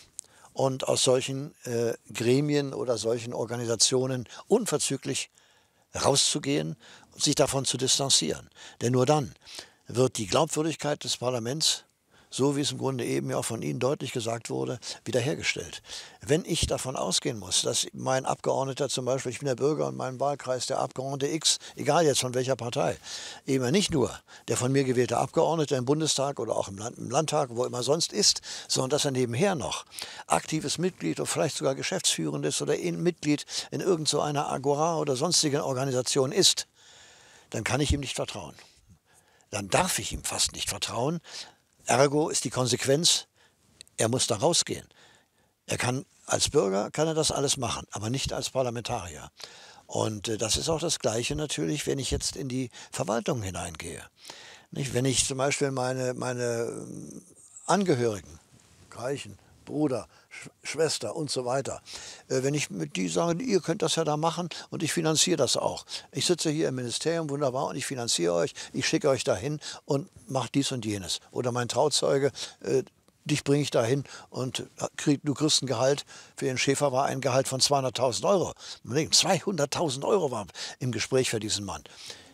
und aus solchen äh, Gremien oder solchen Organisationen unverzüglich rauszugehen und sich davon zu distanzieren. Denn nur dann wird die Glaubwürdigkeit des Parlaments so wie es im Grunde eben ja auch von Ihnen deutlich gesagt wurde, wiederhergestellt. Wenn ich davon ausgehen muss, dass mein Abgeordneter zum Beispiel, ich bin der Bürger und mein Wahlkreis, der Abgeordnete X, egal jetzt von welcher Partei, eben nicht nur der von mir gewählte Abgeordnete im Bundestag oder auch im, Land, im Landtag, wo immer sonst ist, sondern dass er nebenher noch aktives Mitglied oder vielleicht sogar Geschäftsführendes oder Mitglied in irgendeiner so Agora oder sonstigen Organisation ist, dann kann ich ihm nicht vertrauen. Dann darf ich ihm fast nicht vertrauen, Ergo ist die Konsequenz, er muss da rausgehen. Er kann als Bürger kann er das alles machen, aber nicht als Parlamentarier. Und äh, das ist auch das Gleiche natürlich, wenn ich jetzt in die Verwaltung hineingehe. Nicht? Wenn ich zum Beispiel meine, meine ähm, Angehörigen, Gleichen, Bruder, Schwester und so weiter. Äh, wenn ich mit die sage, ihr könnt das ja da machen und ich finanziere das auch. Ich sitze hier im Ministerium, wunderbar, und ich finanziere euch, ich schicke euch dahin und mache dies und jenes. Oder mein Trauzeuge, äh, dich bringe ich dahin und krieg, du kriegst ein Gehalt. Für den Schäfer war ein Gehalt von 200.000 Euro. 200.000 Euro war im Gespräch für diesen Mann.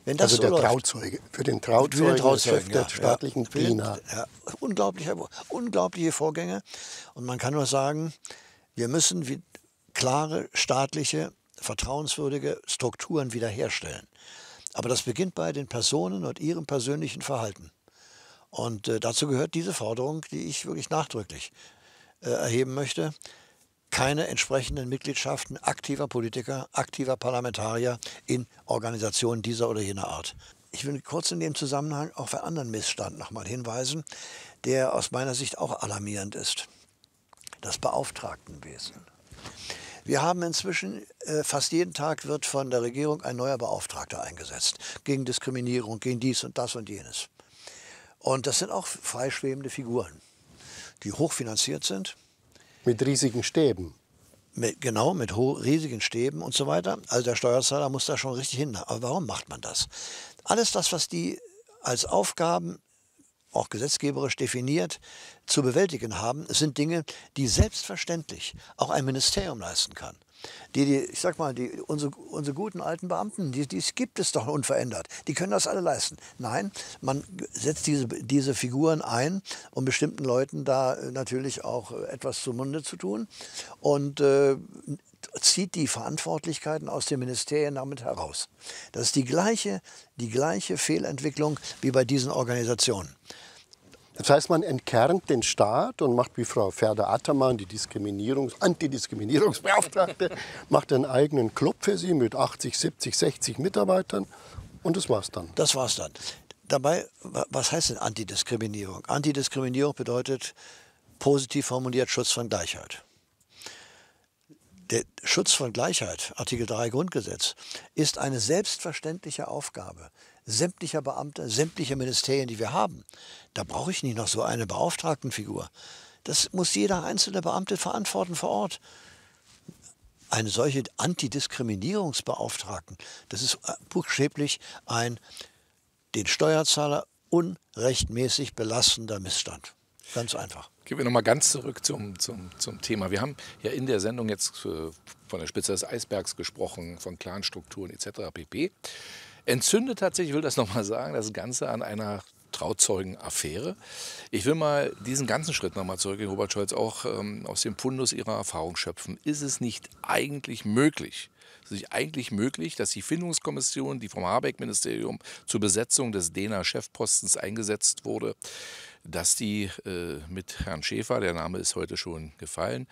Wenn das also so der läuft, Trauzeuge, für den Trauzeugen, den Trauzeugen Chef ja, der staatlichen ja, Diener. Ja, unglaubliche, unglaubliche Vorgänge. Und man kann nur sagen, wir müssen klare, staatliche, vertrauenswürdige Strukturen wiederherstellen. Aber das beginnt bei den Personen und ihrem persönlichen Verhalten. Und äh, dazu gehört diese Forderung, die ich wirklich nachdrücklich äh, erheben möchte, keine entsprechenden Mitgliedschaften aktiver Politiker, aktiver Parlamentarier in Organisationen dieser oder jener Art. Ich will kurz in dem Zusammenhang auf einen anderen Missstand nochmal hinweisen, der aus meiner Sicht auch alarmierend ist. Das Beauftragtenwesen. Wir haben inzwischen äh, fast jeden Tag wird von der Regierung ein neuer Beauftragter eingesetzt. Gegen Diskriminierung, gegen dies und das und jenes. Und das sind auch freischwebende Figuren, die hochfinanziert sind, mit riesigen Stäben. Mit, genau, mit riesigen Stäben und so weiter. Also der Steuerzahler muss da schon richtig hin. Aber warum macht man das? Alles das, was die als Aufgaben auch gesetzgeberisch definiert, zu bewältigen haben, sind Dinge, die selbstverständlich auch ein Ministerium leisten kann. Die, die, ich sag mal, die, unsere, unsere guten alten Beamten, die, die gibt es doch unverändert. Die können das alle leisten. Nein, man setzt diese, diese Figuren ein, um bestimmten Leuten da äh, natürlich auch äh, etwas zum Munde zu tun und äh, zieht die Verantwortlichkeiten aus den Ministerien damit heraus. Das ist die gleiche, die gleiche Fehlentwicklung wie bei diesen Organisationen. Das heißt, man entkernt den Staat und macht wie Frau Ferder-Attermann, die Diskriminierungs Antidiskriminierungsbeauftragte, macht einen eigenen Club für sie mit 80, 70, 60 Mitarbeitern und das war's dann. Das war's dann. Dabei, was heißt denn Antidiskriminierung? Antidiskriminierung bedeutet positiv formuliert Schutz von Gleichheit. Der Schutz von Gleichheit, Artikel 3 Grundgesetz, ist eine selbstverständliche Aufgabe sämtlicher Beamte, sämtlicher Ministerien, die wir haben. Da brauche ich nicht noch so eine Beauftragtenfigur. Das muss jeder einzelne Beamte verantworten vor Ort. Eine solche Antidiskriminierungsbeauftragten, das ist äh, buchstäblich ein den Steuerzahler unrechtmäßig belastender Missstand. Ganz einfach. Gehen wir nochmal ganz zurück zum, zum, zum Thema. Wir haben ja in der Sendung jetzt äh, von der Spitze des Eisbergs gesprochen, von Clanstrukturen etc. pp. Entzündet hat sich, ich will das nochmal sagen, das Ganze an einer Trauzeugenaffäre. Ich will mal diesen ganzen Schritt nochmal zurück, in Robert Scholz, auch ähm, aus dem Fundus Ihrer Erfahrung schöpfen. Ist es nicht eigentlich möglich, ist es nicht eigentlich möglich, dass die Findungskommission, die vom Habeck-Ministerium zur Besetzung des DENA-Chefpostens eingesetzt wurde, dass die äh, mit Herrn Schäfer, der Name ist heute schon gefallen,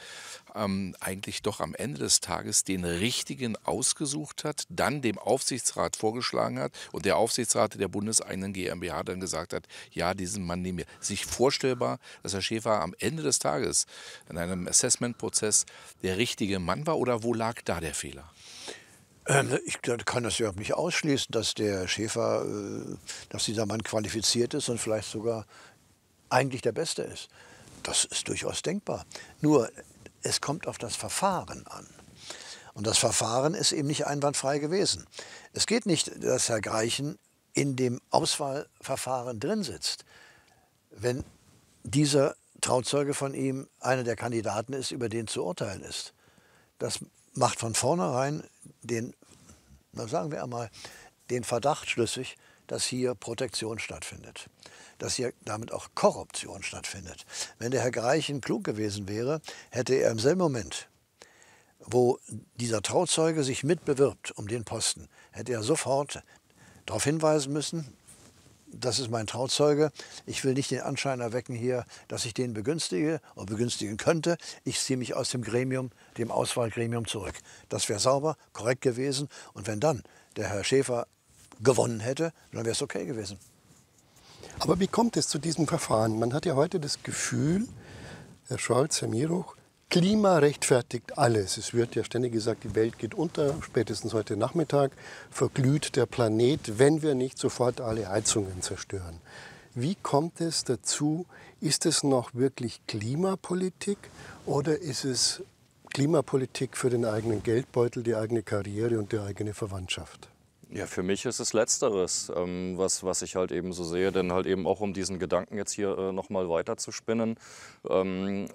ähm, eigentlich doch am Ende des Tages den richtigen ausgesucht hat, dann dem Aufsichtsrat vorgeschlagen hat und der Aufsichtsrat der bundeseigenen GmbH dann gesagt hat, ja, diesen Mann nehmen wir. Sich vorstellbar, dass Herr Schäfer am Ende des Tages in einem Assessment-Prozess der richtige Mann war oder wo lag da der Fehler? Ähm, ich kann das überhaupt nicht ausschließen, dass der Schäfer, äh, dass dieser Mann qualifiziert ist und vielleicht sogar eigentlich der beste ist. Das ist durchaus denkbar. Nur, es kommt auf das Verfahren an. Und das Verfahren ist eben nicht einwandfrei gewesen. Es geht nicht, dass Herr Greichen in dem Auswahlverfahren drin sitzt. Wenn dieser Trauzeuge von ihm einer der Kandidaten ist, über den zu urteilen ist. Das macht von vornherein den, sagen wir einmal, den Verdacht schlüssig, dass hier Protektion stattfindet, dass hier damit auch Korruption stattfindet. Wenn der Herr Greichen klug gewesen wäre, hätte er im selben Moment, wo dieser Trauzeuge sich mitbewirbt um den Posten, hätte er sofort darauf hinweisen müssen, das ist mein Trauzeuge. Ich will nicht den Anschein erwecken hier, dass ich den begünstige oder begünstigen könnte. Ich ziehe mich aus dem Gremium, dem Auswahlgremium zurück. Das wäre sauber, korrekt gewesen. Und wenn dann der Herr Schäfer gewonnen hätte, dann wäre es okay gewesen. Aber wie kommt es zu diesem Verfahren? Man hat ja heute das Gefühl, Herr Scholz, Herr Miruch, Klima rechtfertigt alles. Es wird ja ständig gesagt, die Welt geht unter. Spätestens heute Nachmittag verglüht der Planet, wenn wir nicht sofort alle Heizungen zerstören. Wie kommt es dazu? Ist es noch wirklich Klimapolitik oder ist es Klimapolitik für den eigenen Geldbeutel, die eigene Karriere und die eigene Verwandtschaft? Ja, für mich ist es Letzteres, ähm, was, was ich halt eben so sehe, denn halt eben auch um diesen Gedanken jetzt hier äh, nochmal weiter zu spinnen. Ähm,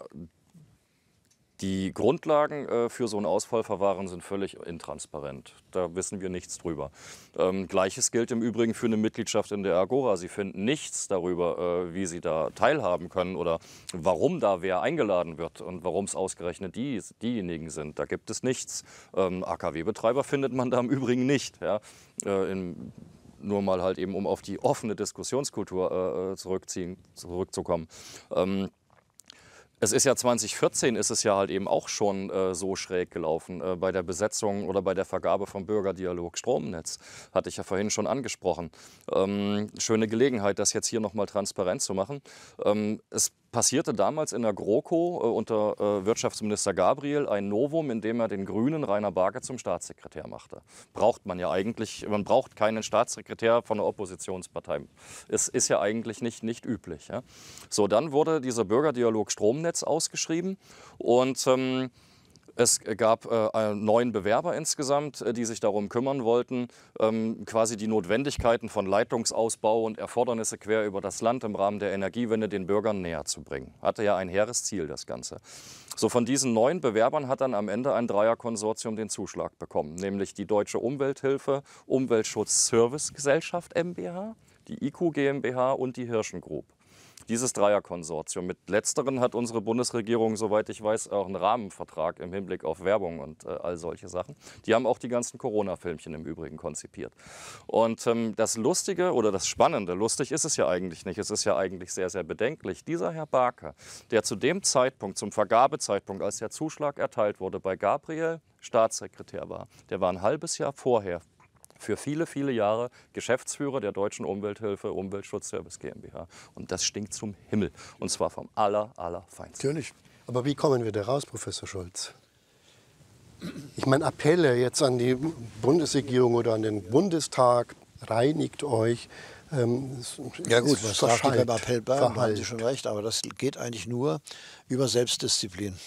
die Grundlagen äh, für so ein Ausfallverfahren sind völlig intransparent. Da wissen wir nichts drüber. Ähm, Gleiches gilt im Übrigen für eine Mitgliedschaft in der Agora. Sie finden nichts darüber, äh, wie Sie da teilhaben können oder warum da wer eingeladen wird und warum es ausgerechnet die, diejenigen sind. Da gibt es nichts. Ähm, AKW-Betreiber findet man da im Übrigen nicht. Ja? Äh, in, nur mal halt eben, um auf die offene Diskussionskultur äh, äh, zurückziehen, zurückzukommen. Ähm, es ist ja 2014 ist es ja halt eben auch schon äh, so schräg gelaufen äh, bei der Besetzung oder bei der Vergabe vom Bürgerdialog Stromnetz. Hatte ich ja vorhin schon angesprochen. Ähm, schöne Gelegenheit, das jetzt hier nochmal transparent zu machen. Ähm, es passierte damals in der GroKo äh, unter äh, Wirtschaftsminister Gabriel ein Novum, indem er den Grünen Rainer Barke zum Staatssekretär machte. Braucht man ja eigentlich, man braucht keinen Staatssekretär von der Oppositionspartei. Es ist ja eigentlich nicht, nicht üblich. Ja? So, dann wurde dieser Bürgerdialog Stromnetz ausgeschrieben und ähm, es gab äh, äh, neun Bewerber insgesamt, äh, die sich darum kümmern wollten, ähm, quasi die Notwendigkeiten von Leitungsausbau und Erfordernisse quer über das Land im Rahmen der Energiewende den Bürgern näher zu bringen. Hatte ja ein hehres Ziel, das Ganze. So von diesen neun Bewerbern hat dann am Ende ein Dreierkonsortium den Zuschlag bekommen, nämlich die Deutsche Umwelthilfe, Umweltschutz Service Gesellschaft MBH, die IQ GmbH und die Hirschen Group dieses Dreierkonsortium. Mit letzteren hat unsere Bundesregierung, soweit ich weiß, auch einen Rahmenvertrag im Hinblick auf Werbung und äh, all solche Sachen. Die haben auch die ganzen Corona-Filmchen im Übrigen konzipiert. Und ähm, das Lustige oder das Spannende, lustig ist es ja eigentlich nicht, es ist ja eigentlich sehr, sehr bedenklich. Dieser Herr Barker, der zu dem Zeitpunkt, zum Vergabezeitpunkt, als der Zuschlag erteilt wurde, bei Gabriel Staatssekretär war, der war ein halbes Jahr vorher für viele, viele Jahre Geschäftsführer der Deutschen Umwelthilfe Umweltschutzservice GmbH. Und das stinkt zum Himmel. Und zwar vom aller, aller Feinsten. Natürlich. Aber wie kommen wir da raus, Professor Scholz? Ich meine, Appelle jetzt an die Bundesregierung oder an den Bundestag, reinigt euch. Ähm, ja gut, was darf die beim Appell bleiben, haben Sie schon recht, aber das geht eigentlich nur über Selbstdisziplin.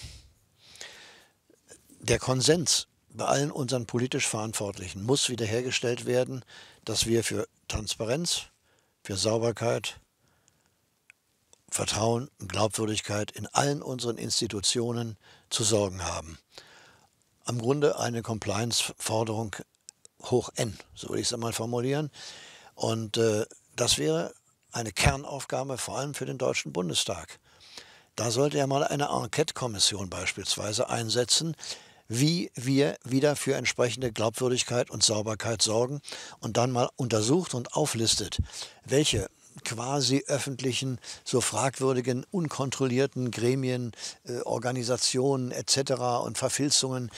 Der Konsens bei allen unseren politisch Verantwortlichen muss wiederhergestellt werden, dass wir für Transparenz, für Sauberkeit, Vertrauen und Glaubwürdigkeit in allen unseren Institutionen zu sorgen haben. Am Grunde eine Compliance-Forderung hoch N, so würde ich es einmal formulieren. Und äh, das wäre eine Kernaufgabe vor allem für den Deutschen Bundestag. Da sollte er mal eine Enquete-Kommission beispielsweise einsetzen, wie wir wieder für entsprechende Glaubwürdigkeit und Sauberkeit sorgen und dann mal untersucht und auflistet, welche quasi öffentlichen, so fragwürdigen, unkontrollierten Gremien, äh, Organisationen etc. und Verfilzungen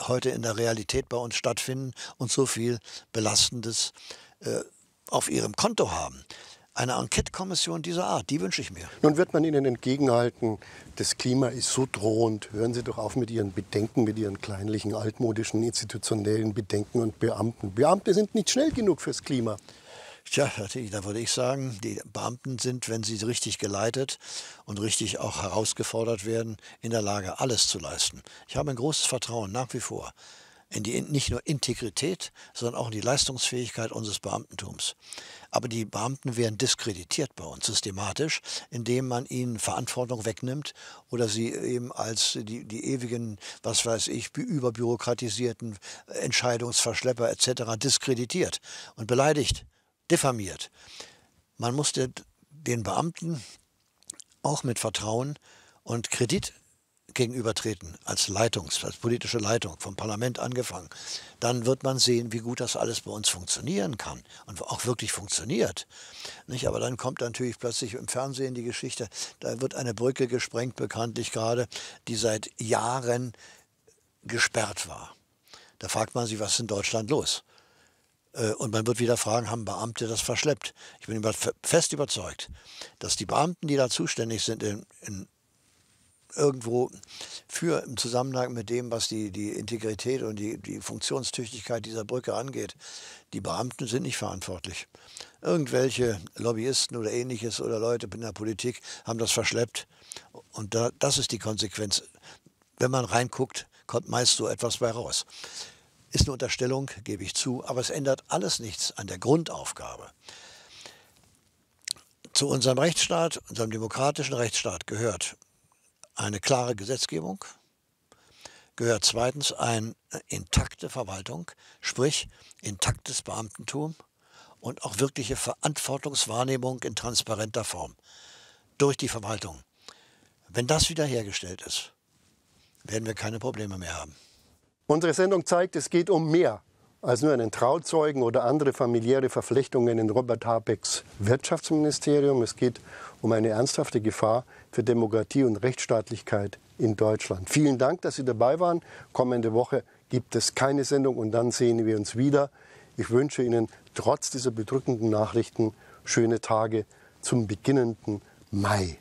heute in der Realität bei uns stattfinden und so viel Belastendes äh, auf ihrem Konto haben. Eine Enquete-Kommission dieser Art, die wünsche ich mir. Nun wird man Ihnen entgegenhalten, das Klima ist so drohend. Hören Sie doch auf mit Ihren Bedenken, mit Ihren kleinlichen, altmodischen, institutionellen Bedenken und Beamten. Beamte sind nicht schnell genug fürs Klima. Tja, da würde ich sagen, die Beamten sind, wenn sie richtig geleitet und richtig auch herausgefordert werden, in der Lage, alles zu leisten. Ich habe ein großes Vertrauen nach wie vor in die nicht nur Integrität, sondern auch in die Leistungsfähigkeit unseres Beamtentums. Aber die Beamten werden diskreditiert bei uns systematisch, indem man ihnen Verantwortung wegnimmt oder sie eben als die, die ewigen, was weiß ich, überbürokratisierten Entscheidungsverschlepper etc. diskreditiert und beleidigt, diffamiert. Man musste den Beamten auch mit Vertrauen und Kredit gegenübertreten als Leitung, als politische Leitung, vom Parlament angefangen, dann wird man sehen, wie gut das alles bei uns funktionieren kann und auch wirklich funktioniert. Nicht? Aber dann kommt natürlich plötzlich im Fernsehen die Geschichte, da wird eine Brücke gesprengt, bekanntlich gerade, die seit Jahren gesperrt war. Da fragt man sich, was ist in Deutschland los? Äh, und man wird wieder fragen, haben Beamte das verschleppt? Ich bin fest überzeugt, dass die Beamten, die da zuständig sind in, in irgendwo für im Zusammenhang mit dem, was die, die Integrität und die, die Funktionstüchtigkeit dieser Brücke angeht. Die Beamten sind nicht verantwortlich. Irgendwelche Lobbyisten oder ähnliches oder Leute in der Politik haben das verschleppt. Und da, das ist die Konsequenz. Wenn man reinguckt, kommt meist so etwas bei raus. Ist eine Unterstellung, gebe ich zu, aber es ändert alles nichts an der Grundaufgabe. Zu unserem Rechtsstaat, unserem demokratischen Rechtsstaat gehört eine klare Gesetzgebung, gehört zweitens eine äh, intakte Verwaltung, sprich intaktes Beamtentum und auch wirkliche Verantwortungswahrnehmung in transparenter Form durch die Verwaltung. Wenn das wiederhergestellt ist, werden wir keine Probleme mehr haben. Unsere Sendung zeigt, es geht um mehr als nur einen Trauzeugen oder andere familiäre Verflechtungen in Robert Habecks Wirtschaftsministerium. Es geht um eine ernsthafte Gefahr für Demokratie und Rechtsstaatlichkeit in Deutschland. Vielen Dank, dass Sie dabei waren. Kommende Woche gibt es keine Sendung und dann sehen wir uns wieder. Ich wünsche Ihnen trotz dieser bedrückenden Nachrichten schöne Tage zum beginnenden Mai.